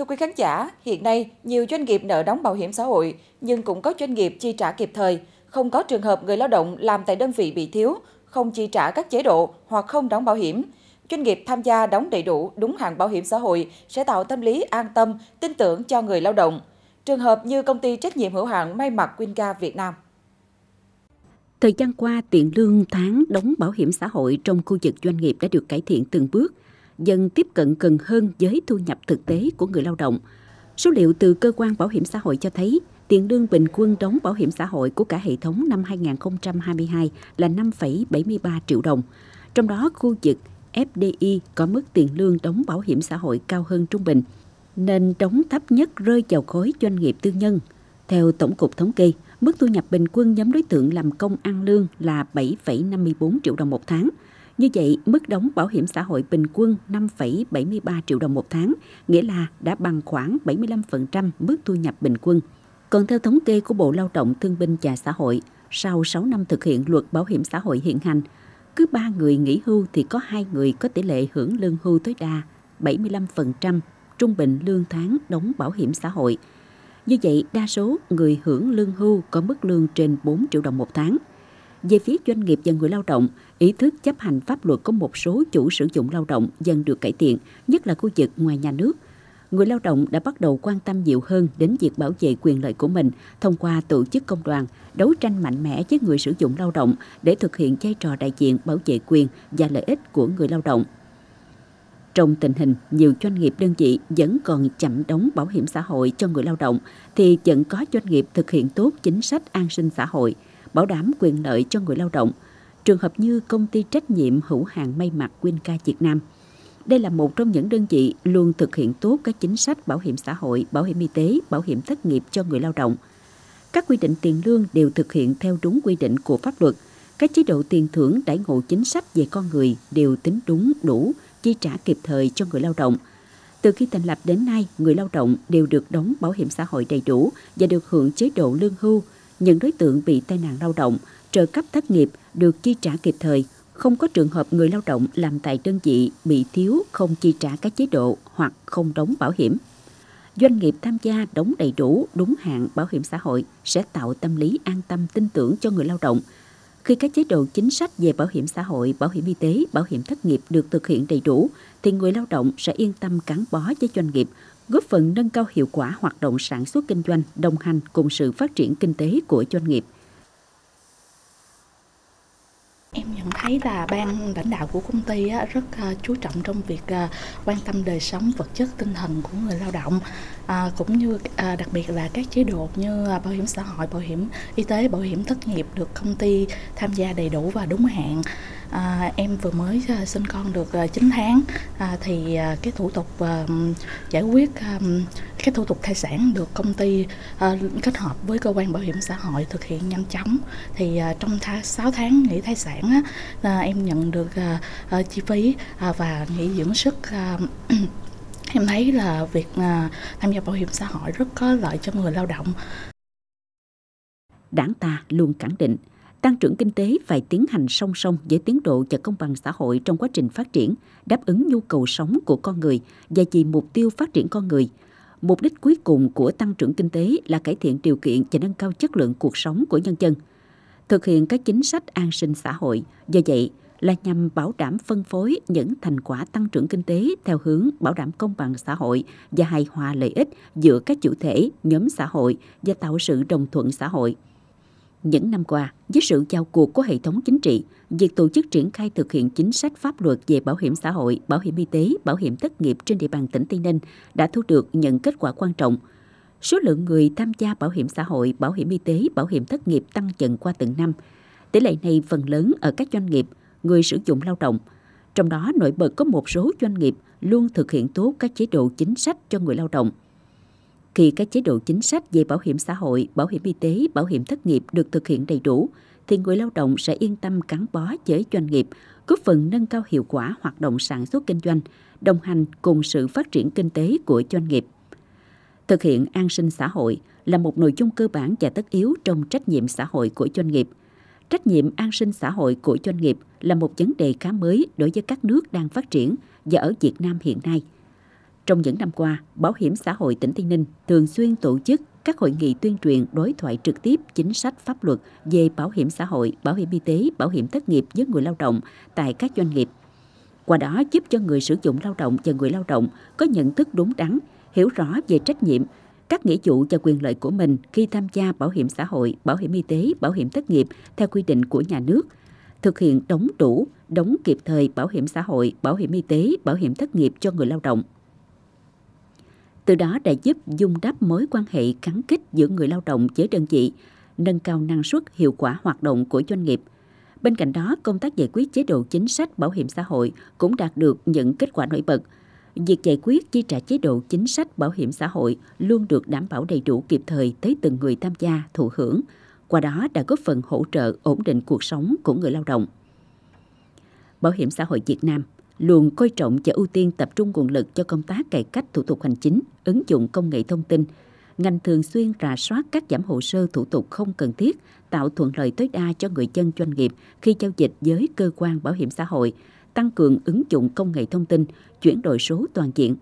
Thưa quý khán giả, hiện nay nhiều doanh nghiệp nợ đóng bảo hiểm xã hội nhưng cũng có doanh nghiệp chi trả kịp thời, không có trường hợp người lao động làm tại đơn vị bị thiếu, không chi trả các chế độ hoặc không đóng bảo hiểm. Doanh nghiệp tham gia đóng đầy đủ đúng hạn bảo hiểm xã hội sẽ tạo tâm lý an tâm, tin tưởng cho người lao động. Trường hợp như công ty trách nhiệm hữu hạn may mặc Quinca Việt Nam. Thời gian qua, tiền lương tháng đóng bảo hiểm xã hội trong khu vực doanh nghiệp đã được cải thiện từng bước – dân tiếp cận gần hơn với thu nhập thực tế của người lao động. Số liệu từ cơ quan bảo hiểm xã hội cho thấy, tiền lương bình quân đóng bảo hiểm xã hội của cả hệ thống năm 2022 là 5,73 triệu đồng. Trong đó, khu vực FDI có mức tiền lương đóng bảo hiểm xã hội cao hơn trung bình, nên đóng thấp nhất rơi vào khối doanh nghiệp tư nhân. Theo Tổng cục Thống kê, mức thu nhập bình quân nhóm đối tượng làm công ăn lương là 7,54 triệu đồng một tháng – như vậy, mức đóng bảo hiểm xã hội bình quân 5,73 triệu đồng một tháng, nghĩa là đã bằng khoảng 75% mức thu nhập bình quân. Còn theo thống kê của Bộ Lao động Thương binh và Xã hội, sau 6 năm thực hiện luật bảo hiểm xã hội hiện hành, cứ 3 người nghỉ hưu thì có 2 người có tỷ lệ hưởng lương hưu tối đa 75% trung bình lương tháng đóng bảo hiểm xã hội. Như vậy, đa số người hưởng lương hưu có mức lương trên 4 triệu đồng một tháng – về phía doanh nghiệp và người lao động, ý thức chấp hành pháp luật của một số chủ sử dụng lao động dần được cải thiện, nhất là khu vực ngoài nhà nước. Người lao động đã bắt đầu quan tâm nhiều hơn đến việc bảo vệ quyền lợi của mình thông qua tổ chức công đoàn, đấu tranh mạnh mẽ với người sử dụng lao động để thực hiện vai trò đại diện bảo vệ quyền và lợi ích của người lao động. Trong tình hình nhiều doanh nghiệp đơn vị vẫn còn chậm đóng bảo hiểm xã hội cho người lao động thì vẫn có doanh nghiệp thực hiện tốt chính sách an sinh xã hội – bảo đảm quyền lợi cho người lao động, trường hợp như công ty trách nhiệm hữu hạn may mặc Winca Việt Nam. Đây là một trong những đơn vị luôn thực hiện tốt các chính sách bảo hiểm xã hội, bảo hiểm y tế, bảo hiểm thất nghiệp cho người lao động. Các quy định tiền lương đều thực hiện theo đúng quy định của pháp luật. Các chế độ tiền thưởng đãi ngộ chính sách về con người đều tính đúng, đủ, chi trả kịp thời cho người lao động. Từ khi thành lập đến nay, người lao động đều được đóng bảo hiểm xã hội đầy đủ và được hưởng chế độ lương hưu, những đối tượng bị tai nạn lao động, trợ cấp thất nghiệp được chi trả kịp thời, không có trường hợp người lao động làm tại đơn vị bị thiếu không chi trả các chế độ hoặc không đóng bảo hiểm. Doanh nghiệp tham gia đóng đầy đủ đúng hạn bảo hiểm xã hội sẽ tạo tâm lý an tâm tin tưởng cho người lao động. Khi các chế độ chính sách về bảo hiểm xã hội, bảo hiểm y tế, bảo hiểm thất nghiệp được thực hiện đầy đủ, thì người lao động sẽ yên tâm gắn bó với doanh nghiệp, góp phần nâng cao hiệu quả hoạt động sản xuất kinh doanh, đồng hành cùng sự phát triển kinh tế của doanh nghiệp – thấy là ban lãnh đạo của công ty rất à, chú trọng trong việc à, quan tâm đời sống vật chất tinh thần của người lao động à, cũng như đặc biệt là các chế độ như bảo hiểm xã hội, bảo hiểm y tế, bảo hiểm thất nghiệp được công ty tham gia đầy đủ và đúng hạn. À, em vừa mới sinh con được 9 tháng à, thì cái thủ tục à, giải quyết à, cái thủ tục thai sản được công ty à, kết hợp với cơ quan bảo hiểm xã hội thực hiện nhanh chóng thì à, trong th- 6 tháng nghỉ thai sản á, à, em nhận được à, à, chi phí à, và nghỉ dưỡng sức à, em thấy là việc à, tham gia bảo hiểm xã hội rất có lợi cho người lao động đảng ta luôn khẳng định tăng trưởng kinh tế phải tiến hành song song với tiến độ và công bằng xã hội trong quá trình phát triển đáp ứng nhu cầu sống của con người và vì mục tiêu phát triển con người mục đích cuối cùng của tăng trưởng kinh tế là cải thiện điều kiện và nâng cao chất lượng cuộc sống của nhân dân thực hiện các chính sách an sinh xã hội. Do vậy, là nhằm bảo đảm phân phối những thành quả tăng trưởng kinh tế theo hướng bảo đảm công bằng xã hội và hài hòa lợi ích giữa các chủ thể, nhóm xã hội và tạo sự đồng thuận xã hội. Những năm qua, với sự giao cuộc của hệ thống chính trị, việc tổ chức triển khai thực hiện chính sách pháp luật về bảo hiểm xã hội, bảo hiểm y tế, bảo hiểm thất nghiệp trên địa bàn tỉnh Tây Ninh đã thu được những kết quả quan trọng – Số lượng người tham gia bảo hiểm xã hội, bảo hiểm y tế, bảo hiểm thất nghiệp tăng dần qua từng năm. Tỷ lệ này phần lớn ở các doanh nghiệp, người sử dụng lao động. Trong đó nổi bật có một số doanh nghiệp luôn thực hiện tốt các chế độ chính sách cho người lao động. Khi các chế độ chính sách về bảo hiểm xã hội, bảo hiểm y tế, bảo hiểm thất nghiệp được thực hiện đầy đủ, thì người lao động sẽ yên tâm gắn bó với doanh nghiệp, góp phần nâng cao hiệu quả hoạt động sản xuất kinh doanh, đồng hành cùng sự phát triển kinh tế của doanh nghiệp. Thực hiện an sinh xã hội là một nội dung cơ bản và tất yếu trong trách nhiệm xã hội của doanh nghiệp. Trách nhiệm an sinh xã hội của doanh nghiệp là một vấn đề khá mới đối với các nước đang phát triển và ở Việt Nam hiện nay. Trong những năm qua, Bảo hiểm xã hội tỉnh Tây Ninh thường xuyên tổ chức các hội nghị tuyên truyền đối thoại trực tiếp chính sách pháp luật về bảo hiểm xã hội, bảo hiểm y tế, bảo hiểm thất nghiệp với người lao động tại các doanh nghiệp. Qua đó giúp cho người sử dụng lao động và người lao động có nhận thức đúng đắn hiểu rõ về trách nhiệm, các nghĩa vụ và quyền lợi của mình khi tham gia bảo hiểm xã hội, bảo hiểm y tế, bảo hiểm thất nghiệp theo quy định của nhà nước, thực hiện đóng đủ, đóng kịp thời bảo hiểm xã hội, bảo hiểm y tế, bảo hiểm thất nghiệp cho người lao động. Từ đó đã giúp dung đắp mối quan hệ gắn kết giữa người lao động với đơn vị, nâng cao năng suất hiệu quả hoạt động của doanh nghiệp. Bên cạnh đó, công tác giải quyết chế độ chính sách bảo hiểm xã hội cũng đạt được những kết quả nổi bật – việc giải quyết chi trả chế độ chính sách bảo hiểm xã hội luôn được đảm bảo đầy đủ kịp thời tới từng người tham gia thụ hưởng, qua đó đã góp phần hỗ trợ ổn định cuộc sống của người lao động. Bảo hiểm xã hội Việt Nam luôn coi trọng và ưu tiên tập trung nguồn lực cho công tác cải cách thủ tục hành chính, ứng dụng công nghệ thông tin, ngành thường xuyên rà soát các giảm hồ sơ thủ tục không cần thiết, tạo thuận lợi tối đa cho người dân doanh nghiệp khi giao dịch với cơ quan bảo hiểm xã hội, tăng cường ứng dụng công nghệ thông tin, chuyển đổi số toàn diện.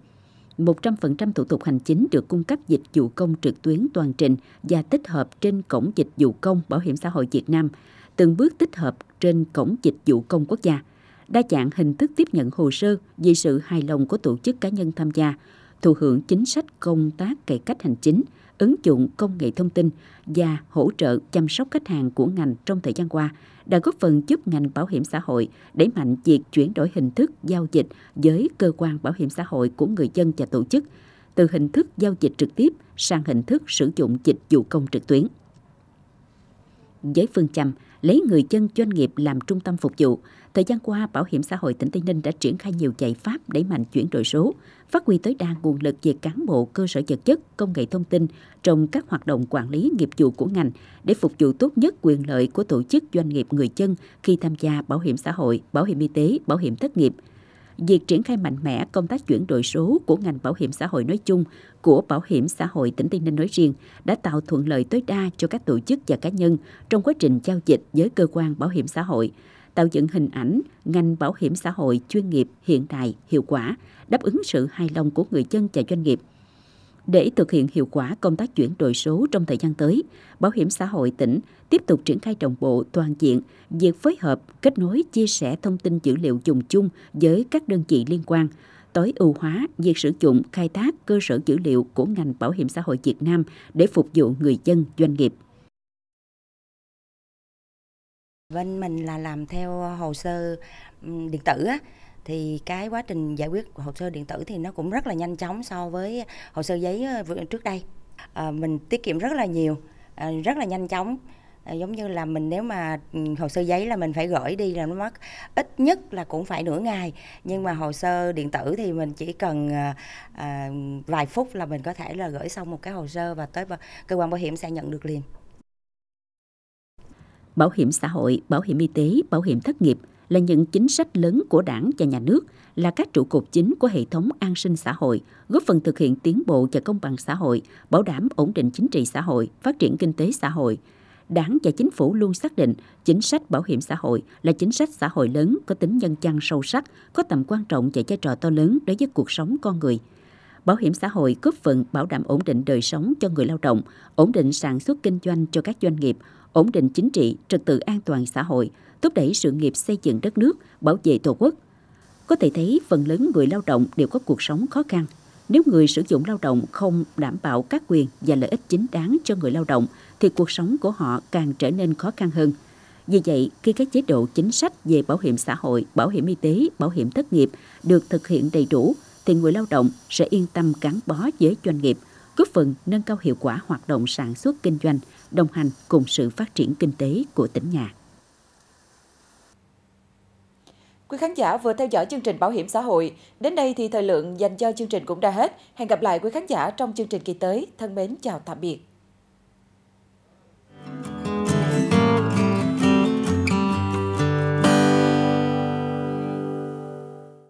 100% thủ tục hành chính được cung cấp dịch vụ công trực tuyến toàn trình và tích hợp trên cổng dịch vụ công Bảo hiểm xã hội Việt Nam, từng bước tích hợp trên cổng dịch vụ công quốc gia. Đa dạng hình thức tiếp nhận hồ sơ vì sự hài lòng của tổ chức cá nhân tham gia, thụ hưởng chính sách công tác cải cách hành chính – ứng dụng công nghệ thông tin và hỗ trợ chăm sóc khách hàng của ngành trong thời gian qua đã góp phần giúp ngành bảo hiểm xã hội đẩy mạnh việc chuyển đổi hình thức giao dịch với cơ quan bảo hiểm xã hội của người dân và tổ chức, từ hình thức giao dịch trực tiếp sang hình thức sử dụng dịch vụ công trực tuyến. Với phương châm lấy người dân doanh nghiệp làm trung tâm phục vụ, thời gian qua, Bảo hiểm xã hội tỉnh Tây Ninh đã triển khai nhiều giải pháp đẩy mạnh chuyển đổi số, phát huy tối đa nguồn lực về cán bộ, cơ sở vật chất, công nghệ thông tin trong các hoạt động quản lý nghiệp vụ của ngành để phục vụ tốt nhất quyền lợi của tổ chức doanh nghiệp người dân khi tham gia bảo hiểm xã hội, bảo hiểm y tế, bảo hiểm thất nghiệp – việc triển khai mạnh mẽ công tác chuyển đổi số của ngành bảo hiểm xã hội nói chung, của Bảo hiểm xã hội tỉnh Tây Ninh nói riêng đã tạo thuận lợi tối đa cho các tổ chức và cá nhân trong quá trình giao dịch với cơ quan bảo hiểm xã hội, tạo dựng hình ảnh ngành bảo hiểm xã hội chuyên nghiệp, hiện đại, hiệu quả, đáp ứng sự hài lòng của người dân và doanh nghiệp – để thực hiện hiệu quả công tác chuyển đổi số trong thời gian tới, Bảo hiểm xã hội tỉnh tiếp tục triển khai đồng bộ toàn diện việc phối hợp, kết nối, chia sẻ thông tin dữ liệu dùng chung với các đơn vị liên quan, tối ưu hóa việc sử dụng khai thác cơ sở dữ liệu của ngành bảo hiểm xã hội Việt Nam để phục vụ người dân doanh nghiệp. Bên mình là làm theo hồ sơ ừ, điện tử á, thì cái quá trình giải quyết hồ sơ điện tử thì nó cũng rất là nhanh chóng so với hồ sơ giấy ờ, trước đây à, mình tiết kiệm rất là nhiều à, rất là nhanh chóng à, giống như là mình nếu mà ừ, hồ sơ giấy là mình phải gửi đi là nó mất ít nhất là cũng phải nửa ngày nhưng mà hồ sơ điện tử thì mình chỉ cần à, vài phút là mình có thể là gửi xong một cái hồ sơ và tới cơ quan bảo hiểm sẽ nhận được liền bảo hiểm xã hội bảo hiểm y tế bảo hiểm thất nghiệp là những chính sách lớn của đảng và nhà nước, là các trụ cột chính của hệ thống an sinh xã hội, góp phần thực hiện tiến bộ và công bằng xã hội, bảo đảm ổn định chính trị xã hội, phát triển kinh tế xã hội. Đảng và chính phủ luôn xác định chính sách bảo hiểm xã hội là chính sách xã hội lớn có tính nhân văn sâu sắc, có tầm quan trọng và vai trò to lớn đối với cuộc sống con người bảo hiểm xã hội góp phần bảo đảm ổn định đời sống cho người lao động, ổn định sản xuất kinh doanh cho các doanh nghiệp, ổn định chính trị, trật tự an toàn xã hội, thúc đẩy sự nghiệp xây dựng đất nước, bảo vệ Tổ quốc. Có thể thấy phần lớn người lao động đều có cuộc sống khó khăn. Nếu người sử dụng lao động không đảm bảo các quyền và lợi ích chính đáng cho người lao động thì cuộc sống của họ càng trở nên khó khăn hơn. Vì vậy, khi các chế độ chính sách về bảo hiểm xã hội, bảo hiểm y tế, bảo hiểm thất nghiệp được thực hiện đầy đủ thì người lao động sẽ yên tâm gắn bó với doanh nghiệp, góp phần nâng cao hiệu quả hoạt động sản xuất kinh doanh, đồng hành cùng sự phát triển kinh tế của tỉnh nhà. Quý khán giả vừa theo dõi chương trình Bảo hiểm xã hội. Đến đây thì thời lượng dành cho chương trình cũng đã hết. Hẹn gặp lại quý khán giả trong chương trình kỳ tới. Thân mến chào tạm biệt.